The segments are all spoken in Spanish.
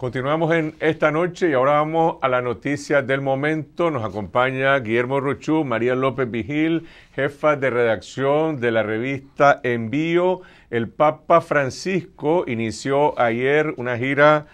Continuamos en esta noche y ahora vamos a la noticia del momento. Nos acompaña Guillermo Rochú, María López Vigil, jefa de redacción de la revista Envío. El Papa Francisco inició ayer una gira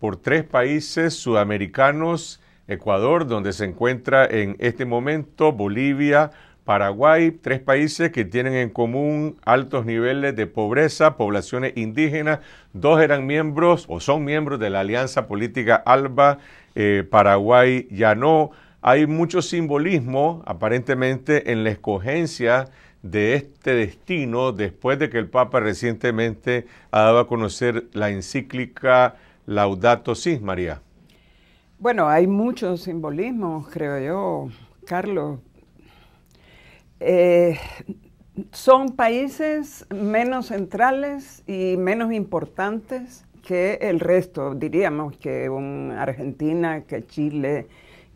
por tres países sudamericanos, Ecuador, donde se encuentra en este momento, Bolivia, Paraguay, tres países que tienen en común altos niveles de pobreza, poblaciones indígenas, dos eran miembros o son miembros de la Alianza Política ALBA, eh, Paraguay ya no. Hay mucho simbolismo aparentemente en la escogencia de este destino después de que el Papa recientemente ha dado a conocer la encíclica Laudato Si, María. Bueno, hay mucho simbolismo, creo yo, Carlos, eh, son países menos centrales y menos importantes que el resto, diríamos que Argentina, que Chile,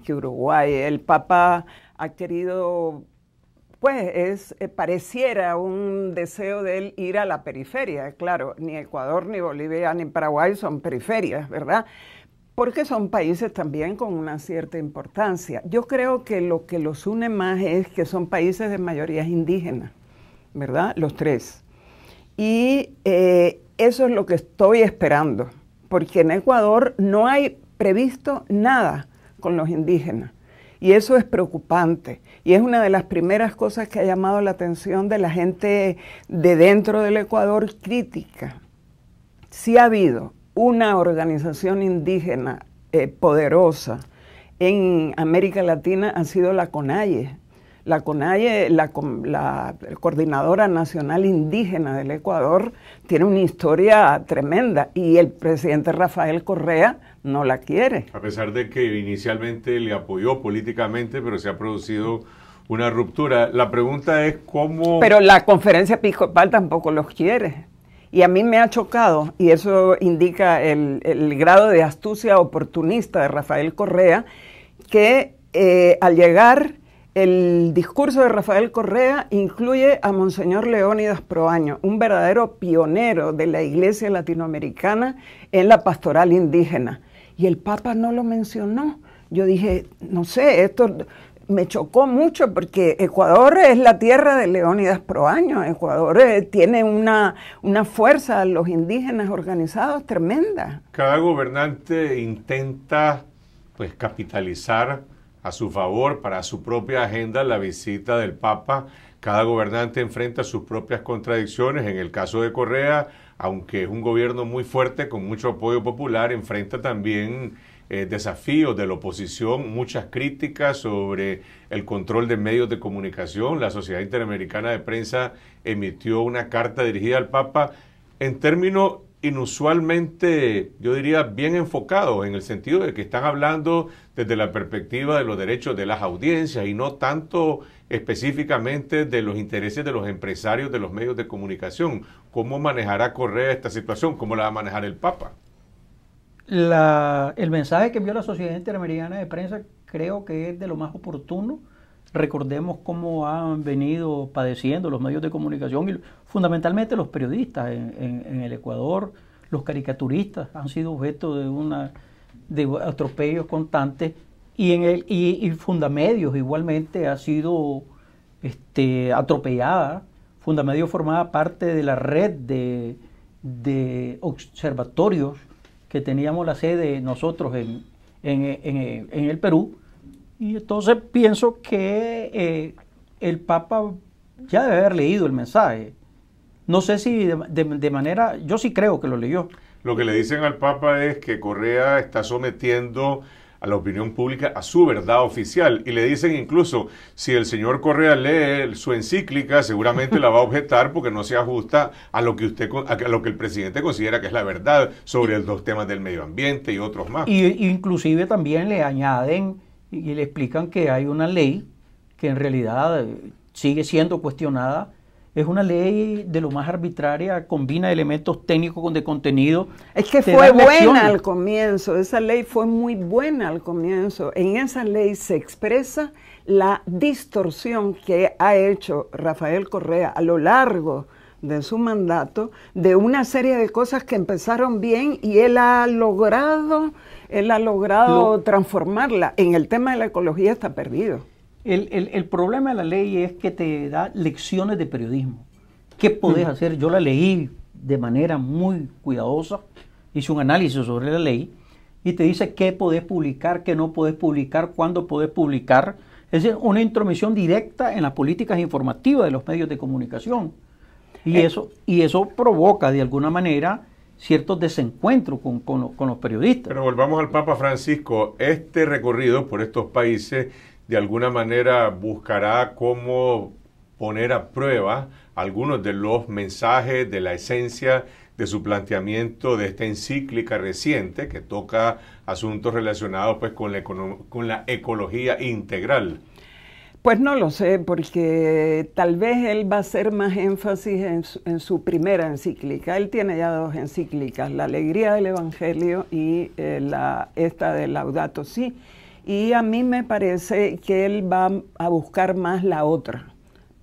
que Uruguay. El Papa ha querido, pues es, eh, pareciera un deseo de él ir a la periferia, claro, ni Ecuador, ni Bolivia, ni Paraguay son periferias, ¿verdad? porque son países también con una cierta importancia. Yo creo que lo que los une más es que son países de mayorías indígenas, ¿verdad? Los tres. Y eh, eso es lo que estoy esperando, porque en Ecuador no hay previsto nada con los indígenas. Y eso es preocupante. Y es una de las primeras cosas que ha llamado la atención de la gente de dentro del Ecuador crítica. Sí ha habido una organización indígena eh, poderosa en América Latina ha sido la CONAIE. La CONAIE, la, la, Coordinadora Nacional Indígena del Ecuador, tiene una historia tremenda y el presidente Rafael Correa no la quiere. A pesar de que inicialmente le apoyó políticamente, pero se ha producido una ruptura. La pregunta es cómo... Pero la conferencia episcopal tampoco los quiere. Y a mí me ha chocado, y eso indica el, grado de astucia oportunista de Rafael Correa, que eh, al llegar el discurso de Rafael Correa incluye a Monseñor Leónidas Proaño, un verdadero pionero de la iglesia latinoamericana en la pastoral indígena. Y el Papa no lo mencionó. Yo dije, no sé, esto me chocó mucho porque Ecuador es la tierra de Leónidas Proaño. Ecuador eh, tiene una, una fuerza, los indígenas organizados, tremenda. Cada gobernante intenta pues capitalizar a su favor, para su propia agenda, la visita del Papa. Cada gobernante enfrenta sus propias contradicciones. En el caso de Correa, aunque es un gobierno muy fuerte, con mucho apoyo popular, enfrenta también eh, desafíos de la oposición, muchas críticas sobre el control de medios de comunicación. La Sociedad Interamericana de Prensa emitió una carta dirigida al Papa en términos inusualmente, yo diría, bien enfocados, en el sentido de que están hablando desde la perspectiva de los derechos de las audiencias y no tanto específicamente de los intereses de los empresarios de los medios de comunicación. ¿Cómo manejará Correa esta situación? ¿Cómo la va a manejar el Papa? el mensaje que envió la Sociedad Interamericana de Prensa creo que es de lo más oportuno. Recordemos cómo han venido padeciendo los medios de comunicación y fundamentalmente los periodistas en, el Ecuador, los caricaturistas han sido objeto de una de atropellos constantes y en el y, y Fundamedios igualmente ha sido este, atropellada. Fundamedios formaba parte de la red de, de observatorios que teníamos la sede nosotros en, en, en, el Perú. Y entonces pienso que eh, el Papa ya debe haber leído el mensaje. No sé si de, manera, yo sí creo que lo leyó. Lo que le dicen al Papa es que Correa está sometiendo a la opinión pública a su verdad oficial. Y le dicen incluso, si el señor Correa lee su encíclica, seguramente la va a objetar porque no se ajusta a lo que, usted, a lo que el presidente considera que es la verdad sobre los temas del medio ambiente y otros más. Y, inclusive también le añaden y le explican que hay una ley que en realidad eh, sigue siendo cuestionada es una ley de lo más arbitraria, combina elementos técnicos con de contenido. Es que fue buena al comienzo, esa ley fue muy buena al comienzo. En esa ley se expresa la distorsión que ha hecho Rafael Correa a lo largo de su mandato de una serie de cosas que empezaron bien y él ha logrado, él ha logrado transformarla. En el tema de la ecología está perdido. El, problema de la ley es que te da lecciones de periodismo. ¿Qué podés mm. hacer? Yo la leí de manera muy cuidadosa, hice un análisis sobre la ley y te dice qué podés publicar, qué no podés publicar, cuándo podés publicar. Es una intromisión directa en las políticas informativas de los medios de comunicación. Y, eh. eso, y eso provoca, de alguna manera, ciertos desencuentros con los periodistas. Pero volvamos al Papa Francisco. Este recorrido por estos países de alguna manera buscará cómo poner a prueba algunos de los mensajes de la esencia de su planteamiento de esta encíclica reciente que toca asuntos relacionados pues con la, con la ecología integral. Pues no lo sé, porque tal vez él va a hacer más énfasis en su, primera encíclica. Él tiene ya dos encíclicas, La Alegría del Evangelio y eh, la, esta de Laudato Si. Y a mí me parece que él va a buscar más la otra,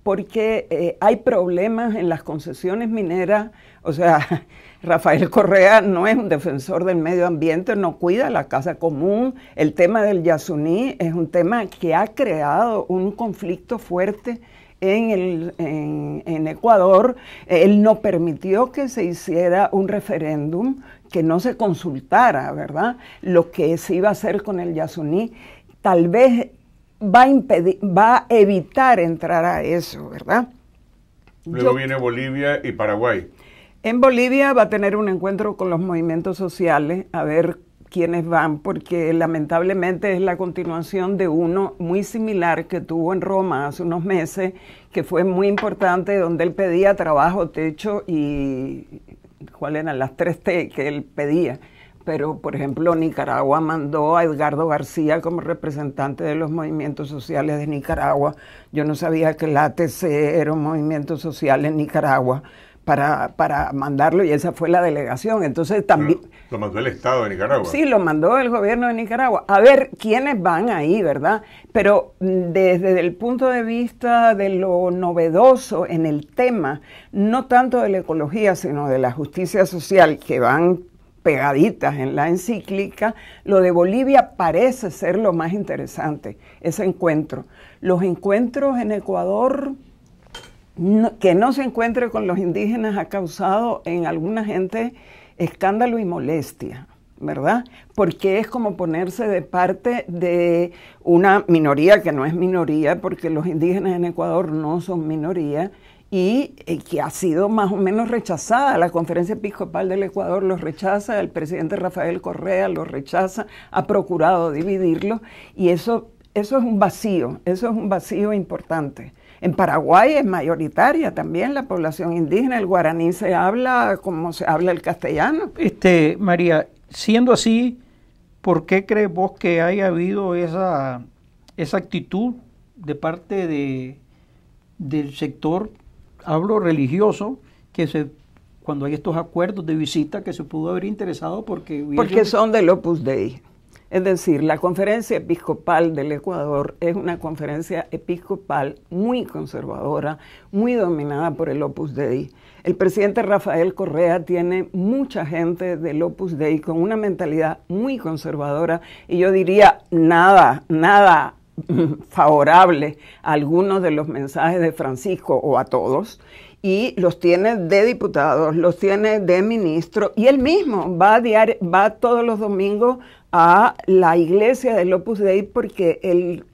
porque eh, hay problemas en las concesiones mineras, o sea, Rafael Correa no es un defensor del medio ambiente, no cuida la casa común, el tema del Yasuní es un tema que ha creado un conflicto fuerte en, el, en, Ecuador, eh, él no permitió que se hiciera un referéndum, que no se consultara, ¿verdad? Lo que se iba a hacer con el Yasuní, tal vez va a, impedir, va a evitar entrar a eso, ¿verdad? Luego viene Bolivia y Paraguay. En Bolivia va a tener un encuentro con los movimientos sociales, a ver quienes van, porque lamentablemente es la continuación de uno muy similar que tuvo en Roma hace unos meses, que fue muy importante, donde él pedía trabajo, techo y cuáles eran las tres T que él pedía. Pero, por ejemplo, Nicaragua mandó a Edgardo García como representante de los movimientos sociales de Nicaragua. Yo no sabía que el ATC era un movimiento social en Nicaragua para, para, mandarlo y esa fue la delegación. Entonces también... Lo mandó el Estado de Nicaragua. Sí, lo mandó el gobierno de Nicaragua. A ver quiénes van ahí, ¿verdad? Pero mm, desde el punto de vista de lo novedoso en el tema, no tanto de la ecología, sino de la justicia social, que van pegaditas en la encíclica, lo de Bolivia parece ser lo más interesante, ese encuentro. Los encuentros en Ecuador que no se encuentre con los indígenas ha causado en alguna gente escándalo y molestia, ¿verdad? Porque es como ponerse de parte de una minoría que no es minoría, porque los indígenas en Ecuador no son minoría, y eh, que ha sido más o menos rechazada. La conferencia episcopal del Ecuador los rechaza, el presidente Rafael Correa los rechaza, ha procurado dividirlo y eso, eso es un vacío, eso es un vacío importante. En Paraguay es mayoritaria también la población indígena, el guaraní se habla como se habla el castellano. Este, María, siendo así, ¿por qué crees vos que haya habido esa, esa actitud de parte de, del sector, hablo religioso, que se cuando hay estos acuerdos de visita que se pudo haber interesado porque... Porque son del Opus Dei. Es decir, la conferencia episcopal del Ecuador es una conferencia episcopal muy conservadora, muy dominada por el Opus Dei. El presidente Rafael Correa tiene mucha gente del Opus Dei con una mentalidad muy conservadora y yo diría nada, nada favorable a algunos de los mensajes de Francisco o a todos y los tiene de diputados, los tiene de ministro, y él mismo va, a va todos los domingos a la iglesia del Opus Dei porque el,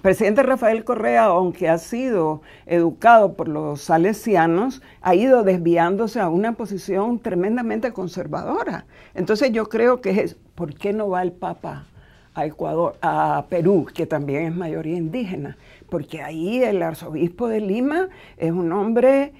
presidente Rafael Correa, aunque ha sido educado por los salesianos, ha ido desviándose a una posición tremendamente conservadora. Entonces yo creo que es, ¿por qué no va el Papa a Ecuador, a Perú, que también es mayoría indígena? Porque ahí el arzobispo de Lima es un hombre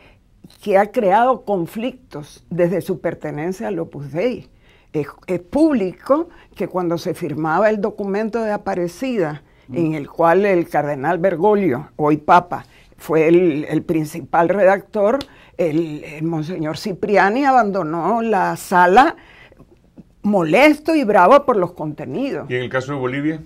que ha creado conflictos desde su pertenencia al Opus Dei es, público que cuando se firmaba el documento de Aparecida, mm. en el cual el cardenal Bergoglio, hoy papa, fue el, principal redactor, el, monseñor Cipriani abandonó la sala molesto y bravo por los contenidos. ¿Y en el caso de Bolivia?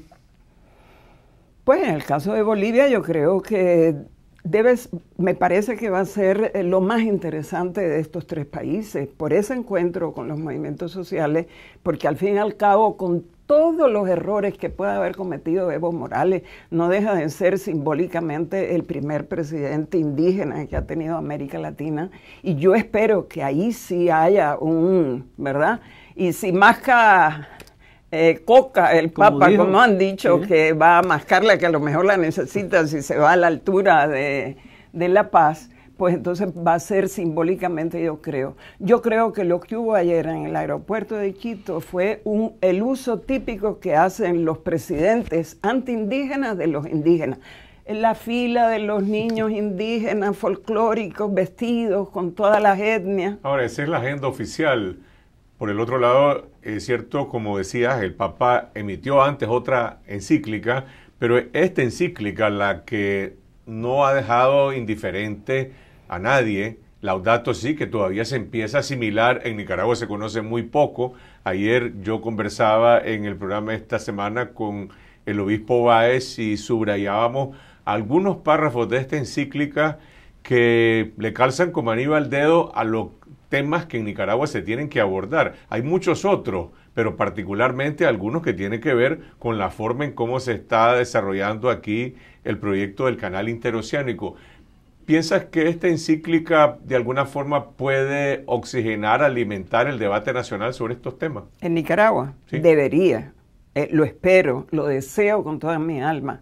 Pues en el caso de Bolivia yo creo que debes, me parece que va a ser eh, lo más interesante de estos tres países, por ese encuentro con los movimientos sociales, porque al fin y al cabo, con todos los errores que pueda haber cometido Evo Morales, no deja de ser simbólicamente el primer presidente indígena que ha tenido América Latina, y yo espero que ahí sí haya un, ¿verdad? Y si más que... Eh, coca, el Papa, como han dicho, que va a mascarla, que a lo mejor la necesita si se va a la altura de, La Paz, pues entonces va a ser simbólicamente, yo creo. Yo creo que lo que hubo ayer en el aeropuerto de Quito fue un, el uso típico que hacen los presidentes antiindígenas de los indígenas. En la fila de los niños indígenas folclóricos, vestidos con todas las etnias. Ahora, esa es la agenda oficial por el otro lado, es cierto, como decías, el Papa emitió antes otra encíclica, pero esta encíclica, la que no ha dejado indiferente a nadie, Laudato sí, que todavía se empieza a asimilar, en Nicaragua se conoce muy poco. Ayer yo conversaba en el programa esta semana con el obispo Báez y subrayábamos algunos párrafos de esta encíclica que le calzan como anillo al dedo a lo temas que en Nicaragua se tienen que abordar. Hay muchos otros, pero particularmente algunos que tienen que ver con la forma en cómo se está desarrollando aquí el proyecto del canal interoceánico. ¿Piensas que esta encíclica de alguna forma puede oxigenar, alimentar el debate nacional sobre estos temas? En Nicaragua, debería. Eh, lo espero, lo deseo con toda mi alma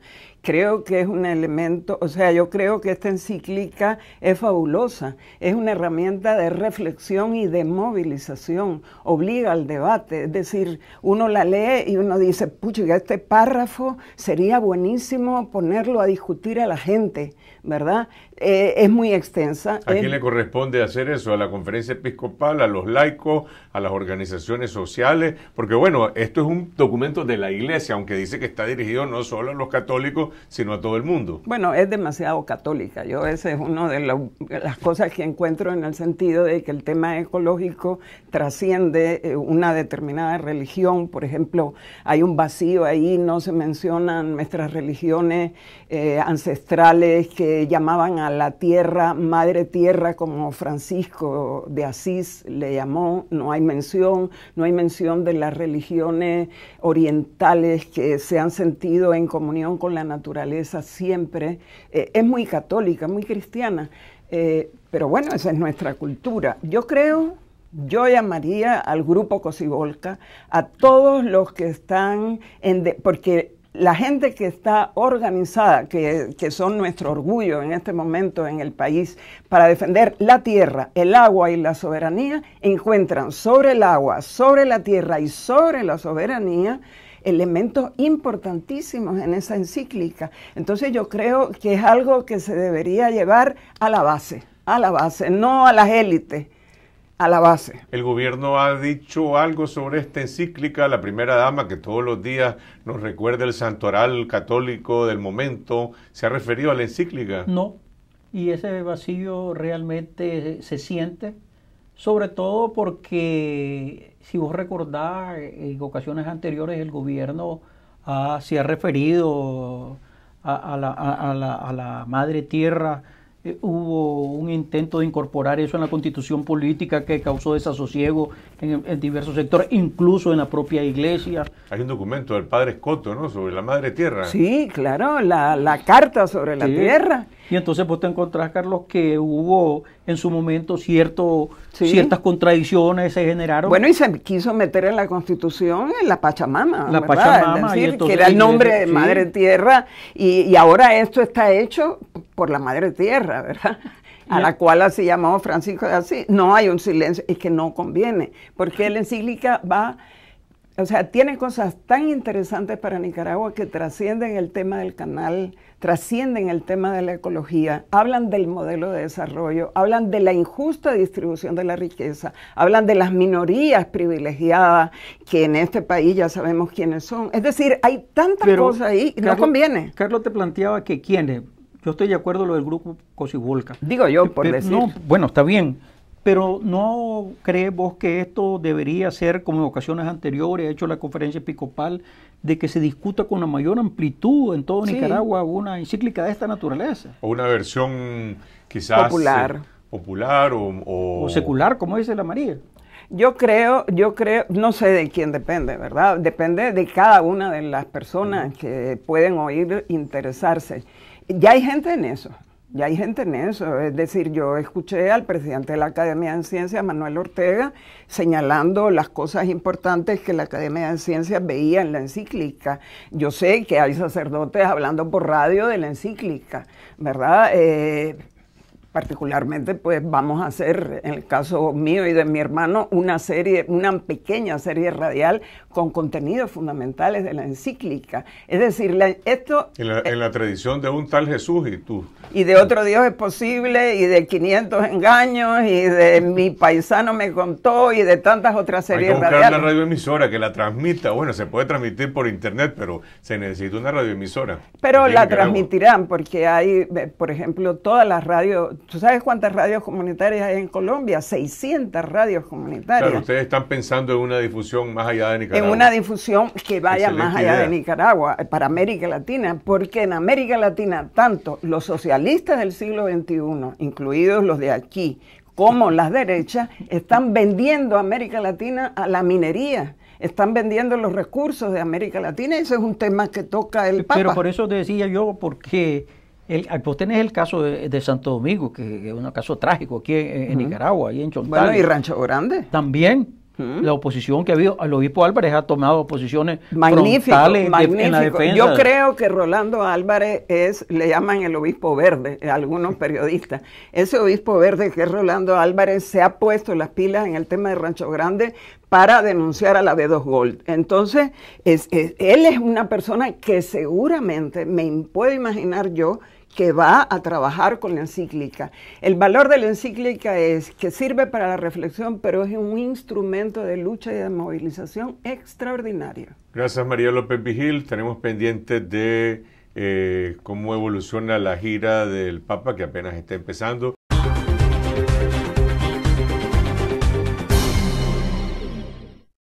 creo que es un elemento, o sea, yo creo que esta encíclica es fabulosa, es una herramienta de reflexión y de movilización, obliga al debate, es decir, uno la lee y uno dice, pucha, este párrafo sería buenísimo ponerlo a discutir a la gente, ¿verdad? Eh, es muy extensa. ¿A quién le corresponde hacer eso? ¿A la conferencia episcopal, a los laicos, a las organizaciones sociales? Porque bueno, esto es un documento de la iglesia, aunque dice que está dirigido no solo a los católicos, sino a todo el mundo. Bueno, es demasiado católica. Yo ese es una de las cosas que encuentro en el sentido de que el tema ecológico trasciende eh, una determinada religión. Por ejemplo, hay un vacío ahí, no se mencionan nuestras religiones eh, ancestrales que llamaban a la tierra, madre tierra, como Francisco de Asís le llamó. No hay mención, no hay mención de las religiones orientales que se han sentido en comunión con la naturaleza siempre. Eh, es muy católica, muy cristiana, eh, pero bueno, esa es nuestra cultura. Yo creo yo llamaría al grupo Cosibolca, a todos los que están, en porque la gente que está organizada, que, son nuestro orgullo en este momento en el país, para defender la tierra, el agua y la soberanía, encuentran sobre el agua, sobre la tierra y sobre la soberanía elementos importantísimos en esa encíclica. Entonces yo creo que es algo que se debería llevar a la base, a la base, no a las élites a la base. El gobierno ha dicho algo sobre esta encíclica, la primera dama que todos los días nos recuerda el santoral católico del momento, ¿se ha referido a la encíclica? No, y ese vacío realmente se siente, sobre todo porque si vos recordás en ocasiones anteriores el gobierno ah, se ha referido a la madre tierra, hubo un intento de incorporar eso en la constitución política que causó desasosiego en, diversos sectores, incluso en la propia iglesia. Hay un documento del padre Escoto, ¿no? Sobre la madre tierra. Sí, claro, la, la carta sobre la tierra. Y entonces vos te encontrás, Carlos, que hubo en su momento cierto, ciertas contradicciones, se generaron. Bueno, y se quiso meter en la constitución en la Pachamama. La Pachamama, que era el nombre de madre tierra, y ahora esto está hecho por la madre tierra, ¿verdad? a la cual así llamamos Francisco de no hay un silencio, es que no conviene, porque la encíclica va, o sea, tiene cosas tan interesantes para Nicaragua que trascienden el tema del canal, trascienden el tema de la ecología, hablan del modelo de desarrollo, hablan de la injusta distribución de la riqueza, hablan de las minorías privilegiadas, que en este país ya sabemos quiénes son. Es decir, hay tantas cosas ahí, que no conviene. Carlos te planteaba que quiénes yo estoy de acuerdo lo del grupo Cosibolca. Digo yo, por decir. bueno, está bien, pero ¿no crees vos que esto debería ser, como en ocasiones anteriores ha hecho la conferencia episcopal, de que se discuta con la mayor amplitud en todo Nicaragua una encíclica de esta naturaleza? O una versión quizás popular. Eh, popular o, o, o, secular, como dice la María. Yo creo, yo creo, no sé de quién depende, ¿verdad? Depende de cada una de las personas que pueden oír interesarse. Ya hay gente en eso, ya hay gente en eso. Es decir, yo escuché al presidente de la Academia de Ciencias, Manuel Ortega, señalando las cosas importantes que la Academia de Ciencias veía en la encíclica. Yo sé que hay sacerdotes hablando por radio de la encíclica, ¿verdad? Eh, particularmente, pues vamos a hacer, en el caso mío y de mi hermano, una serie, una pequeña serie radial con contenidos fundamentales de la encíclica. Es decir, esto... En la, eh, tradición de un tal Jesús y tú. Y de otro Dios es posible, y de 500 engaños, y de mi paisano me contó, y de tantas otras series Hay que buscar una radioemisora que la transmita. Bueno, se puede transmitir por internet, pero se necesita una radioemisora. Pero la transmitirán, porque hay, eh, por ejemplo, todas las radios ¿Tú sabes cuántas radios comunitarias hay en Colombia? 600 radios comunitarias. Claro, ustedes están pensando en una difusión más allá de Nicaragua. En una difusión que vaya más allá de Nicaragua, eh, para América Latina, porque en América Latina, tanto los socialistas del siglo XXI, incluidos los de aquí, como las derechas, están vendiendo América Latina a la minería están vendiendo los recursos de América Latina. Ese es un tema que toca el Papa. Pero por eso decía yo, porque vos ah, pues tenés el caso de, Santo Domingo, que es un caso trágico aquí en, Nicaragua, ahí en Chontal. Bueno, y Rancho Grande. También. La oposición que ha habido, el obispo Álvarez ha tomado posiciones magníficas en la defensa. Yo creo que Rolando Álvarez es, le llaman el obispo verde, eh, algunos periodistas. Ese obispo verde que es Rolando Álvarez se ha puesto las pilas en el tema de Rancho Grande para denunciar a la B2 Gold. Entonces, él es una persona que seguramente me puedo imaginar yo que va a trabajar con la encíclica. El valor de la encíclica es que sirve para la reflexión, pero es un instrumento de lucha y de movilización extraordinario. Gracias María López Vigil. Tenemos pendientes de eh, cómo evoluciona la gira del Papa, que apenas está empezando.